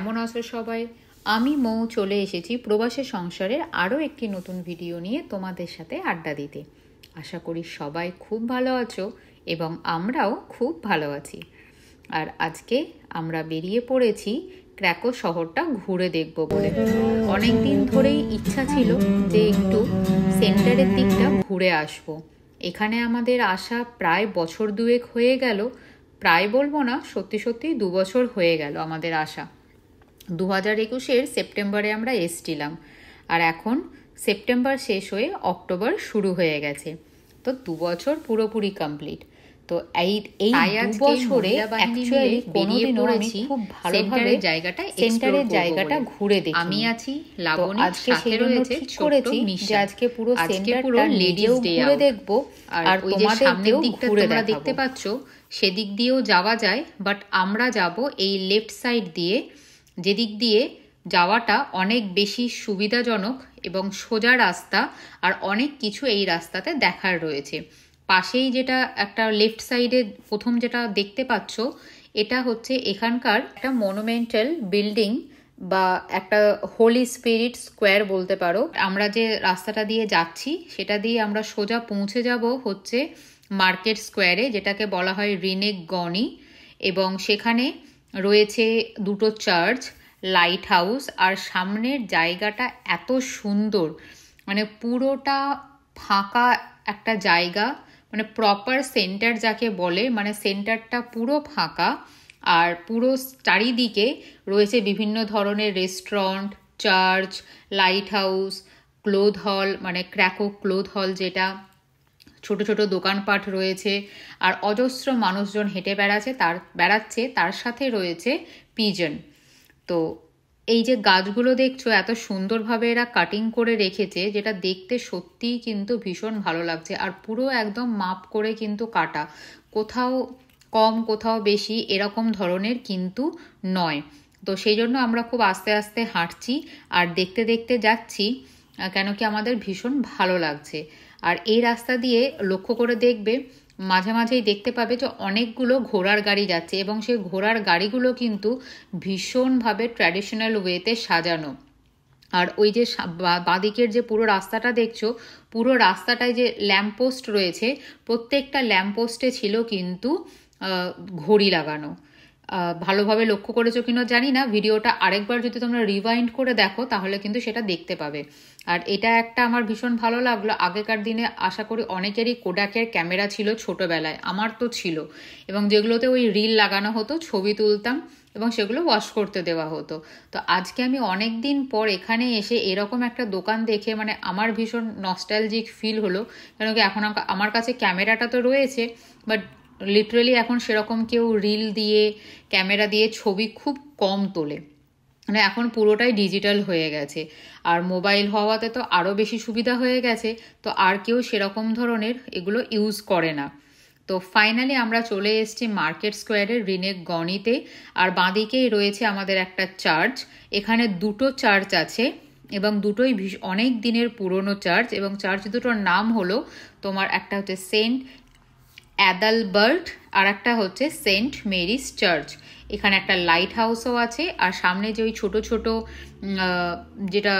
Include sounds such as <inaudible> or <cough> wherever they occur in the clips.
কেমন আছো সবাই আমি মৌ চলে এসেছি প্রবাসী সংসারের আরও একটি নতুন ভিডিও নিয়ে তোমাদের সাথে আড্ডা দিতে আশা করি সবাই খুব ভালো আছো এবং আমরাও খুব ভালো আছি আর আজকে আমরা বেরিয়ে পড়েছি ক্র্যাকো শহরটা ঘুরে দেখব বলে অনেক দিন ধরেই ইচ্ছা ছিল যে একটু সেন্টারের দিকটা ঘুরে আসব। এখানে আমাদের আসা প্রায় বছর দুয়েক হয়ে গেল প্রায় বলবো না সত্যি সত্যি দু বছর হয়ে গেল আমাদের আসা দু হাজার একুশের সেপ্টেম্বরে আমরা এসছিলাম আর এখন সেপ্টেম্বর শেষ হয়ে অক্টোবর শুরু হয়ে গেছে তো দু বছর পুরোপুরি কমপ্লিট তো এই এই বছরে অ্যাকচুয়ালি বেরিয়ে পড়েছি খুব ভালোভাবে জায়গাটা সেন্টারের জায়গাটা ঘুরে দেখি আমি আছি লাবণী আজকে সেই রয়েছে করেছি যে আজকে পুরো সেন্টারটা লেডিও ঘুরে দেখব আর ওই যে সামনের দিকটা তোমরা দেখতে পাচ্ছ সেদিক দিয়েও যাওয়া যায় বাট আমরা যাব এই লেফট সাইড দিয়ে যেদিক দিয়ে যাওয়াটা অনেক বেশি সুবিধাজনক এবং সোজা রাস্তা আর অনেক কিছু এই রাস্তাতে দেখার রয়েছে পাশেই যেটা একটা লেফট সাইডে প্রথম যেটা দেখতে পাচ্ছ এটা হচ্ছে এখানকার একটা মনুমেন্টাল বিল্ডিং বা একটা হোলি স্পিরিট স্কোয়ার বলতে পারো আমরা যে রাস্তাটা দিয়ে যাচ্ছি সেটা দিয়ে আমরা সোজা পৌঁছে যাব হচ্ছে মার্কেট স্কোয়ারে যেটাকে বলা হয় রিনেক গনি এবং সেখানে রয়েছে দুটো চার্চ লাইট হাউস আর সামনের জায়গাটা এত সুন্দর মানে পুরোটা ফাঁকা একটা জায়গা মানে প্রপার সেন্টার যাকে বলে মানে সেন্টারটা পুরো ফাঁকা আর পুরো চারিদিকে রয়েছে বিভিন্ন ধরনের restaurant church lighthouse cloth hall মানে ক্র্যাকো ক্লোথ হল যেটা ছোট ছোট দোকানপাট রয়েছে আর অজস্র মানুষজন হেঁটে বেড়াচ্ছে তার বেড়াচ্ছে তার সাথে রয়েছে পিজন তো এই যে গাছগুলো দেখছো এত সুন্দরভাবে এরা কাটিং করে রেখেছে যেটা দেখতে সত্যিই কিন্তু ভীষণ ভালো লাগছে আর পুরো একদম মাপ করে কিন্তু কাটা কোথাও কম কোথাও বেশি এরকম ধরনের কিন্তু নয় তো সেই জন্য আমরা খুব আস্তে আস্তে হাঁটছি আর দেখতে দেখতে যাচ্ছি কেন কি আমাদের ভীষণ ভালো লাগছে আর এই রাস্তা দিয়ে লক্ষ্য করে দেখবে মাঝে মাঝেই দেখতে পাবে যে অনেকগুলো ঘোড়ার গাড়ি যাচ্ছে এবং সেই ঘোড়ার গাড়িগুলো কিন্তু ভীষণভাবে ট্র্যাডিশনাল ওয়েতে সাজানো আর ওই যে বাঁদিকের যে পুরো রাস্তাটা দেখছো পুরো রাস্তাটায় যে ল্যাম্পপোস্ট রয়েছে প্রত্যেকটা ল্যাম্পপোস্টে ছিল কিন্তু ঘড়ি লাগানো ভালোভাবে লক্ষ্য করেছো কিনা জানি না ভিডিওটা আরেকবার যদি তোমরা রিভাইন্ড করে দেখো তাহলে কিন্তু সেটা দেখতে পাবে আর এটা একটা আমার ভীষণ ভালো লাগলো আগেকার দিনে আশা করি অনেকেরই কোডাকের ক্যামেরা ছিল ছোটোবেলায় আমার তো ছিল এবং যেগুলোতে ওই রিল লাগানো হতো ছবি তুলতাম এবং সেগুলো ওয়াশ করতে দেওয়া হতো তো আজকে আমি অনেক দিন পর এখানে এসে এরকম একটা দোকান দেখে মানে আমার ভীষণ নস্টালজিক ফিল হলো কেন কি এখন আমার কাছে ক্যামেরাটা তো রয়েছে বাট লিটারেলি এখন সেরকম কেউ রিল দিয়ে ক্যামেরা দিয়ে ছবি খুব কম তোলে মানে এখন পুরোটাই ডিজিটাল হয়ে গেছে আর মোবাইল হওয়াতে তো আরও বেশি সুবিধা হয়ে গেছে তো আর কেউ সেরকম ধরনের এগুলো ইউজ করে না তো ফাইনালি আমরা চলে এসেছি মার্কেট স্কোয়ারের রিনেক গণিতে আর বাঁদিকেই রয়েছে আমাদের একটা চার্চ এখানে দুটো চার্চ আছে এবং দুটোই অনেক দিনের পুরনো চার্চ এবং চার্চ দুটোর নাম হলো তোমার একটা হচ্ছে সেন্ট অ্যাদালবার্ট আর একটা হচ্ছে সেন্ট মেরিস চার্চ এখানে একটা লাইট হাউসও আছে আর সামনে যে ওই ছোটো ছোটো যেটা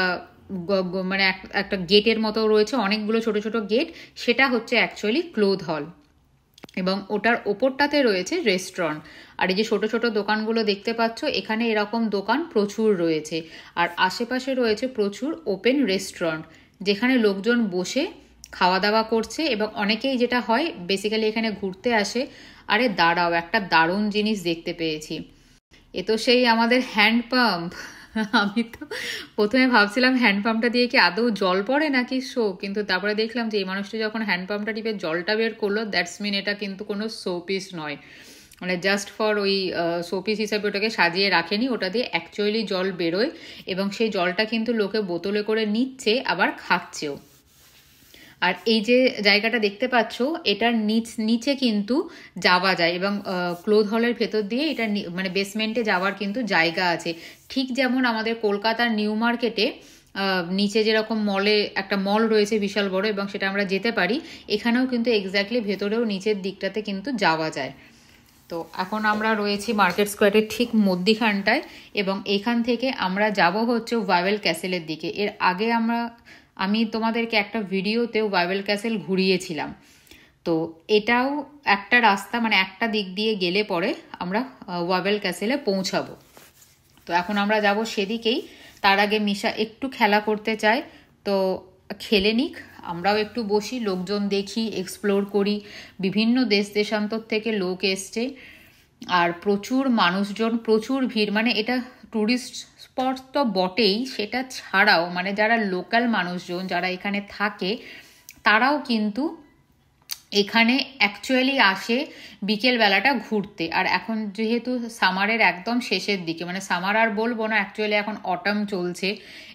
মানে একটা গেটের মতো রয়েছে অনেকগুলো ছোট ছোট গেট সেটা হচ্ছে অ্যাকচুয়ালি ক্লোথ হল এবং ওটার ওপরটাতে রয়েছে রেস্টুরেন্ট আর এই যে ছোট ছোট দোকানগুলো দেখতে পাচ্ছ এখানে এরকম দোকান প্রচুর রয়েছে আর আশেপাশে রয়েছে প্রচুর ওপেন রেস্টুরেন্ট যেখানে লোকজন বসে খাওয়া দাওয়া করছে এবং অনেকেই যেটা হয় বেসিক্যালি এখানে ঘুরতে আসে আরে দাঁড়াও একটা দারুণ জিনিস দেখতে পেয়েছি এ তো সেই আমাদের হ্যান্ড পাম্প <laughs> আমি তো প্রথমে ভাবছিলাম হ্যান্ড পাম্পটা দিয়ে কি আদৌ জল পড়ে নাকি শো কিন্তু তারপরে দেখলাম যে এই মানুষটা যখন হ্যান্ড পাম্পটা টিপে জলটা বের করলো দ্যাটস মিন এটা কিন্তু কোনো শোপিস নয় মানে জাস্ট ফর ওই শোপিস হিসাবে ওটাকে সাজিয়ে রাখেনি ওটা দিয়ে অ্যাকচুয়ালি জল বেরোয় এবং সেই জলটা কিন্তু লোকে বোতলে করে নিচ্ছে আবার খাচ্ছেও আর এই যে জায়গাটা দেখতে পাচ্ছ এটার নিচ নিচে কিন্তু যাওয়া যায় এবং ক্লোথ হলের ভেতর দিয়ে এটা মানে বেসমেন্টে যাওয়ার কিন্তু জায়গা আছে ঠিক যেমন আমাদের কলকাতার নিউ মার্কেটে নিচে যেরকম মলে একটা মল রয়েছে বিশাল বড় এবং সেটা আমরা যেতে পারি এখানেও কিন্তু এক্স্যাক্টলি ভেতরেও নিচের দিকটাতে কিন্তু যাওয়া যায় তো এখন আমরা রয়েছি মার্কেট স্কোয়ারের ঠিক মধ্যিখানটায় এবং এখান থেকে আমরা যাব হচ্ছে ওয়াভেল ক্যাসেলের দিকে এর আগে আমরা আমি তোমাদেরকে একটা ভিডিওতেও বাইবেল ক্যাসেল ঘুরিয়েছিলাম তো এটাও একটা রাস্তা মানে একটা দিক দিয়ে গেলে পরে আমরা ওয়াবেল ক্যাসেলে পৌঁছাবো তো এখন আমরা যাব সেদিকেই তার আগে মিশা একটু খেলা করতে চায় তো খেলে নিক আমরাও একটু বসি লোকজন দেখি এক্সপ্লোর করি বিভিন্ন দেশ দেশান্তর থেকে লোক এসছে আর প্রচুর মানুষজন প্রচুর ভিড় মানে এটা ট্যুরিস্ট স্পট তো বটেই সেটা ছাড়াও মানে যারা লোকাল মানুষজন যারা এখানে থাকে তারাও কিন্তু এখানে অ্যাকচুয়ালি আসে বিকেলবেলাটা ঘুরতে আর এখন যেহেতু সামারের একদম শেষের দিকে মানে সামার আর বলবো না অ্যাকচুয়ালি এখন অটাম চলছে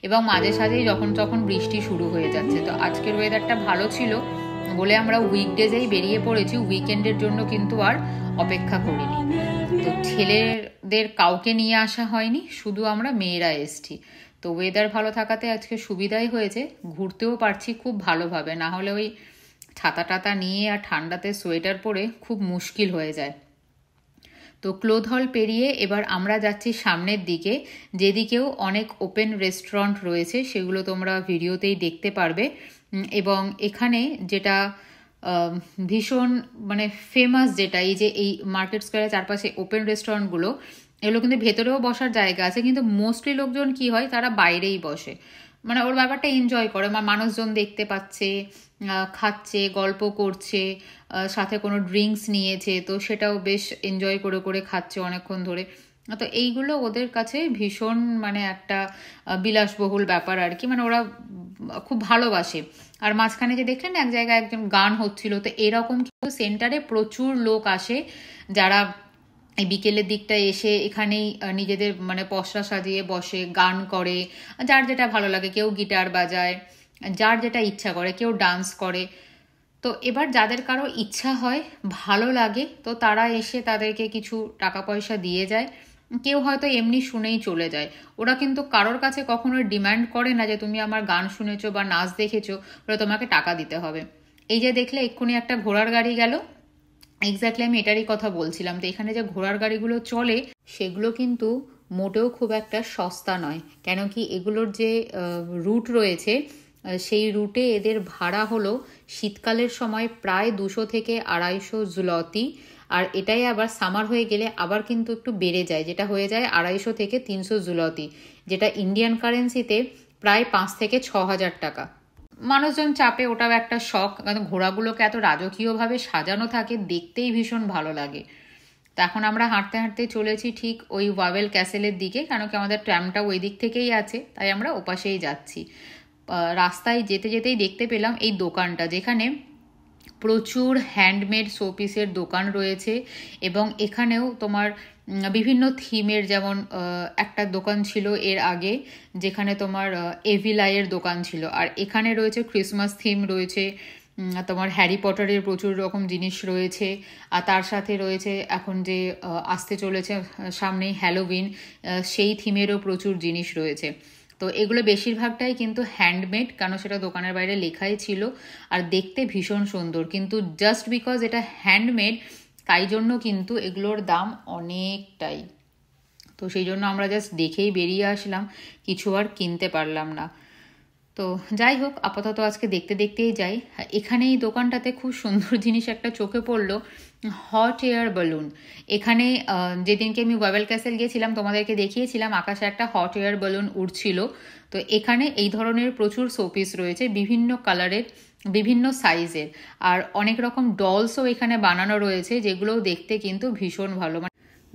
এবং মাঝে সাঝেই যখন যখন বৃষ্টি শুরু হয়ে যাচ্ছে তো আজকের ওয়েদারটা ভালো ছিল বলে আমরা উইকডেজেই বেরিয়ে পড়েছি উইকেন্ডের জন্য কিন্তু আর অপেক্ষা করিনি তো ছেলের দের কাউকে নিয়ে আসা হয়নি শুধু আমরা মেয়েরা এসছি তো ওয়েদার ভালো থাকাতে আজকে সুবিধাই হয়েছে ঘুরতেও পারছি খুব ভালোভাবে না হলে ওই ছাতা টাতা নিয়ে আর ঠান্ডাতে সোয়েটার পরে খুব মুশকিল হয়ে যায় তো ক্লোথ হল পেরিয়ে এবার আমরা যাচ্ছি সামনের দিকে যেদিকেও অনেক ওপেন রেস্টুরেন্ট রয়েছে সেগুলো তোমরা ভিডিওতেই দেখতে পারবে এবং এখানে যেটা ভীষণ মানে ফেমাস যেটা এই যে এই মার্কেট স্কোয়ারের চারপাশে ওপেন রেস্টুরেন্টগুলো এগুলো কিন্তু ভেতরেও বসার জায়গা আছে কিন্তু মোস্টলি লোকজন কি হয় তারা বাইরেই বসে মানে ওর ব্যাপারটা এনজয় করে আমার মানুষজন দেখতে পাচ্ছে খাচ্ছে গল্প করছে সাথে কোনো ড্রিঙ্কস নিয়েছে তো সেটাও বেশ এনজয় করে করে খাচ্ছে অনেকক্ষণ ধরে তো এইগুলো ওদের কাছে ভীষণ মানে একটা বিলাসবহুল ব্যাপার আর কি মানে ওরা খুব ভালোবাসে আর মাঝখানে যে দেখলেন এক জায়গায় একজন গান হচ্ছিল তো এরকম কিন্তু সেন্টারে প্রচুর লোক আসে যারা এই বিকেলের দিকটা এসে এখানেই নিজেদের মানে পশরা সাজিয়ে বসে গান করে যার যেটা ভালো লাগে কেউ গিটার বাজায় যার যেটা ইচ্ছা করে কেউ ডান্স করে তো এবার যাদের কারো ইচ্ছা হয় ভালো লাগে তো তারা এসে তাদেরকে কিছু টাকা পয়সা দিয়ে যায় কেউ হয়তো এমনি শুনেই চলে যায় ওরা কিন্তু কারোর কাছে কখনো ডিম্যান্ড করে না যে তুমি আমার গান শুনেছো বা নাচ দেখেছো ওরা তোমাকে টাকা দিতে হবে এই যে দেখলে এক্ষুনি একটা ঘোড়ার গাড়ি গেল এক্স্যাক্টলি আমি এটারই কথা বলছিলাম তো এখানে যে ঘোড়ার গাড়িগুলো চলে সেগুলো কিন্তু মোটেও খুব একটা সস্তা নয় কেন কি এগুলোর যে রুট রয়েছে সেই রুটে এদের ভাড়া হলো শীতকালের সময় প্রায় দুশো থেকে আড়াইশো জুলতি আর এটাই আবার সামার হয়ে গেলে আবার কিন্তু একটু বেড়ে যায় যেটা হয়ে যায় আড়াইশো থেকে তিনশো জুলতি যেটা ইন্ডিয়ান কারেন্সিতে প্রায় পাঁচ থেকে ছ হাজার টাকা মানুষজন চাপে ওটাও একটা শখ কারণ ঘোড়াগুলোকে এত রাজকীয়ভাবে সাজানো থাকে দেখতেই ভীষণ ভালো লাগে তো এখন আমরা হাঁটতে হাঁটতে চলেছি ঠিক ওই ওয়াবেল ক্যাসেলের দিকে কেন কি আমাদের ট্র্যামটা ওই দিক থেকেই আছে তাই আমরা ওপাশেই যাচ্ছি রাস্তায় যেতে যেতেই দেখতে পেলাম এই দোকানটা যেখানে প্রচুর হ্যান্ডমেড শোপিসের দোকান রয়েছে এবং এখানেও তোমার বিভিন্ন থিমের যেমন একটা দোকান ছিল এর আগে যেখানে তোমার এভিলাইয়ের দোকান ছিল আর এখানে রয়েছে ক্রিসমাস থিম রয়েছে তোমার হ্যারি পটারের প্রচুর রকম জিনিস রয়েছে আর তার সাথে রয়েছে এখন যে আসতে চলেছে সামনেই হ্যালোভিন সেই থিমেরও প্রচুর জিনিস রয়েছে তো এগুলো বেশিরভাগটাই কিন্তু হ্যান্ডমেড কেন সেটা দোকানের বাইরে লেখাই ছিল আর দেখতে ভীষণ সুন্দর কিন্তু জাস্ট বিকজ এটা হ্যান্ডমেড তাই জন্য কিন্তু এগুলোর দাম অনেকটাই তো সেই জন্য আমরা জাস্ট দেখেই বেরিয়ে আসলাম কিছু আর কিনতে পারলাম না তো যাই হোক আপাতত আজকে দেখতে দেখতেই যাই এখানে এই দোকানটাতে খুব সুন্দর জিনিস একটা চোখে পড়লো হট এয়ার বেলুন এখানে যেদিনকে আমি ওয়াবেল ক্যাসেল গিয়েছিলাম তোমাদেরকে দেখিয়েছিলাম আকাশে একটা হট এয়ার বেলুন উড়ছিল তো এখানে এই ধরনের প্রচুর শোপিস রয়েছে বিভিন্ন কালারের বিভিন্ন সাইজের আর অনেক রকম ডলসও এখানে বানানো রয়েছে যেগুলো দেখতে কিন্তু ভীষণ ভালো মানে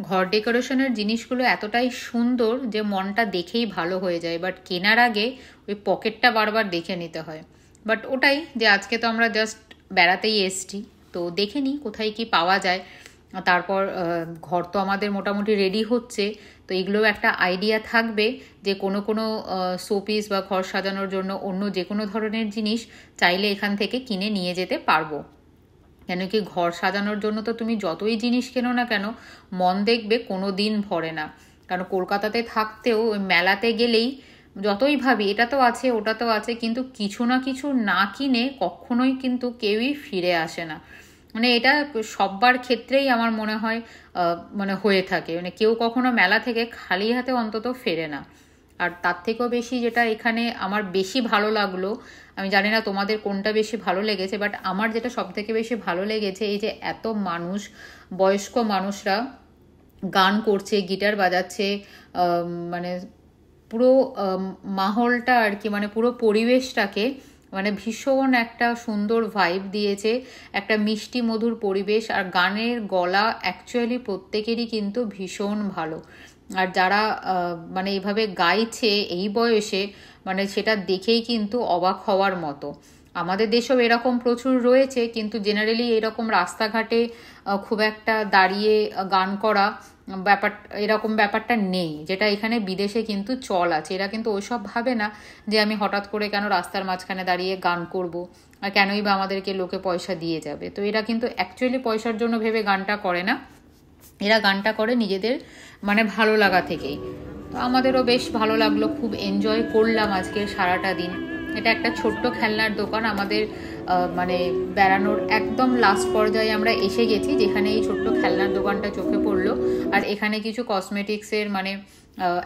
ঘর ডেকোরেশনের জিনিসগুলো এতটাই সুন্দর যে মনটা দেখেই ভালো হয়ে যায় বাট কেনার আগে ওই পকেটটা বারবার দেখে নিতে হয় বাট ওটাই যে আজকে তো আমরা জাস্ট বেড়াতেই এসছি তো দেখে নিই কোথায় কি পাওয়া যায় তারপর ঘর তো আমাদের মোটামুটি রেডি হচ্ছে তো এগুলোও একটা আইডিয়া থাকবে যে কোনো কোনো শোপিস বা ঘর সাজানোর জন্য অন্য যে কোনো ধরনের জিনিস চাইলে এখান থেকে কিনে নিয়ে যেতে পারবো কেন কি ঘর সাজানোর জন্য তো তুমি যতই জিনিস কেনো না কেন মন দেখবে কোনো দিন ভরে না কারণ কলকাতাতে থাকতেও ওই মেলাতে গেলেই যতই ভাবি এটা তো আছে ওটা তো আছে কিন্তু কিছু না কিছু না কিনে কখনোই কিন্তু কেউই ফিরে আসে না মানে এটা সব্বার ক্ষেত্রেই আমার মনে হয় মানে হয়ে থাকে মানে কেউ কখনো মেলা থেকে খালি হাতে অন্তত ফেরে না আর তার থেকেও বেশি যেটা এখানে আমার বেশি ভালো লাগলো আমি জানি না তোমাদের কোনটা বেশি ভালো লেগেছে বাট আমার যেটা সব থেকে বেশি ভালো লেগেছে এই যে এত মানুষ বয়স্ক মানুষরা গান করছে গিটার বাজাচ্ছে মানে পুরো মাহলটা আর কি মানে পুরো পরিবেশটাকে মানে ভীষণ একটা সুন্দর ভাইব দিয়েছে একটা মিষ্টি মধুর পরিবেশ আর গানের গলা অ্যাকচুয়ালি প্রত্যেকেরই কিন্তু ভীষণ ভালো আর যারা মানে এভাবে গাইছে এই বয়সে মানে সেটা দেখেই কিন্তু অবাক হওয়ার মতো আমাদের দেশেও এরকম প্রচুর রয়েছে কিন্তু জেনারেলি এরকম রাস্তাঘাটে খুব একটা দাঁড়িয়ে গান করা ব্যাপার এরকম ব্যাপারটা নেই যেটা এখানে বিদেশে কিন্তু চল আছে এরা কিন্তু ওইসব ভাবে না যে আমি হঠাৎ করে কেন রাস্তার মাঝখানে দাঁড়িয়ে গান করব আর কেনই বা আমাদেরকে লোকে পয়সা দিয়ে যাবে তো এরা কিন্তু অ্যাকচুয়ালি পয়সার জন্য ভেবে গানটা করে না এরা গানটা করে নিজেদের মানে ভালো লাগা থেকেই তো আমাদেরও বেশ ভালো লাগলো খুব এনজয় করলাম আজকে সারাটা দিন এটা একটা ছোট্ট খেলনার দোকান আমাদের মানে বেড়ানোর একদম লাস্ট পর্যায়ে আমরা এসে গেছি যেখানে এই ছোট্ট খেলনার দোকানটা চোখে পড়লো আর এখানে কিছু কসমেটিক্সের মানে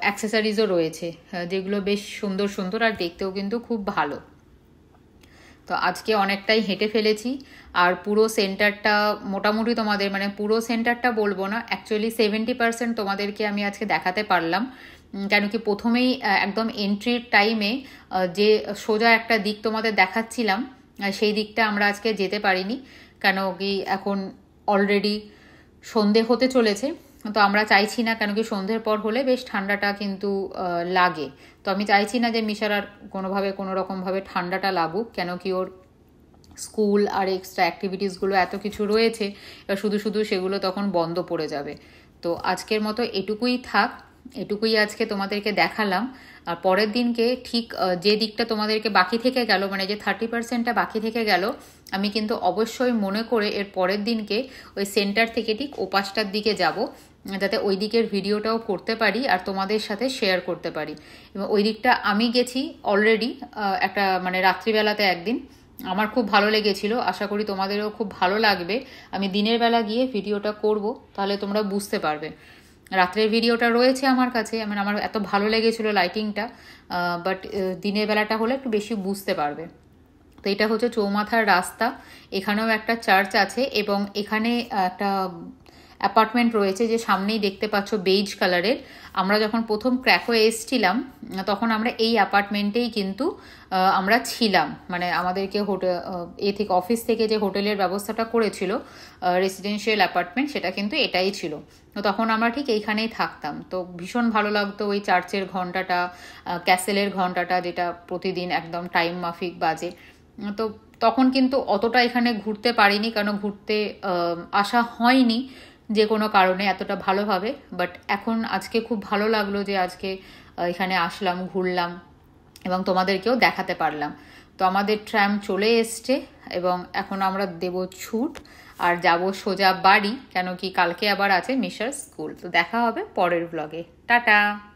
অ্যাক্সেসারিজও রয়েছে যেগুলো বেশ সুন্দর সুন্দর আর দেখতেও কিন্তু খুব ভালো তো আজকে অনেকটাই হেঁটে ফেলেছি আর পুরো সেন্টারটা মোটামুটি তোমাদের মানে পুরো সেন্টারটা বলবো না অ্যাকচুয়ালি সেভেন্টি পার্সেন্ট তোমাদেরকে আমি আজকে দেখাতে পারলাম কেন কি প্রথমেই একদম এন্ট্রির টাইমে যে সোজা একটা দিক তোমাদের দেখাচ্ছিলাম সেই দিকটা আমরা আজকে যেতে পারিনি কেন কি এখন অলরেডি সন্ধে হতে চলেছে তো আমরা চাইছি না কেন কি সন্ধ্যের পর হলে বেশ ঠান্ডাটা কিন্তু লাগে তো আমি চাইছি না যে মিশার আর কোনোভাবে কোনো রকমভাবে ঠান্ডাটা লাগুক কেন কি ওর স্কুল আর এক্সট্রা অ্যাক্টিভিটিসগুলো এত কিছু রয়েছে এবার শুধু শুধু সেগুলো তখন বন্ধ পড়ে যাবে তো আজকের মতো এটুকুই থাক এটুকুই আজকে তোমাদেরকে দেখালাম আর পরের দিনকে ঠিক যে দিকটা তোমাদেরকে বাকি থেকে গেল মানে যে থার্টি পার্সেন্টটা বাকি থেকে গেল আমি কিন্তু অবশ্যই মনে করে এর পরের দিনকে ওই সেন্টার থেকে ঠিক ওপাশটার দিকে যাব যাতে ওই দিকের ভিডিওটাও করতে পারি আর তোমাদের সাথে শেয়ার করতে পারি এবং ওই দিকটা আমি গেছি অলরেডি একটা মানে রাত্রিবেলাতে একদিন আমার খুব ভালো লেগেছিল আশা করি তোমাদেরও খুব ভালো লাগবে আমি দিনের বেলা গিয়ে ভিডিওটা করব তাহলে তোমরা বুঝতে পারবে রাত্রের ভিডিওটা রয়েছে আমার কাছে মানে আমার এত ভালো লেগেছিলো লাইটিংটা বাট দিনের বেলাটা হলে একটু বেশি বুঝতে পারবে তো এটা হচ্ছে চৌমাথার রাস্তা এখানেও একটা চার্চ আছে এবং এখানে একটা অ্যাপার্টমেন্ট রয়েছে যে সামনেই দেখতে পাচ্ছ বেইজ কালারের আমরা যখন প্রথম হয়ে এসছিলাম তখন আমরা এই অ্যাপার্টমেন্টেই কিন্তু আমরা ছিলাম মানে আমাদেরকে হোটেল এ থেকে অফিস থেকে যে হোটেলের ব্যবস্থাটা করেছিল রেসিডেন্সিয়াল অ্যাপার্টমেন্ট সেটা কিন্তু এটাই ছিল তো তখন আমরা ঠিক এইখানেই থাকতাম তো ভীষণ ভালো লাগতো ওই চার্চের ঘন্টাটা ক্যাসেলের ঘন্টাটা যেটা প্রতিদিন একদম টাইম মাফিক বাজে তো তখন কিন্তু অতটা এখানে ঘুরতে পারিনি কারণ ঘুরতে আসা হয়নি যে কোনো কারণে এতটা ভালোভাবে বাট এখন আজকে খুব ভালো লাগলো যে আজকে এখানে আসলাম ঘুরলাম এবং তোমাদেরকেও দেখাতে পারলাম তো আমাদের ট্র্যাম চলে এসছে এবং এখন আমরা দেব ছুট আর যাব সোজা বাড়ি কেন কি কালকে আবার আছে মিশার স্কুল তো দেখা হবে পরের ব্লগে টাটা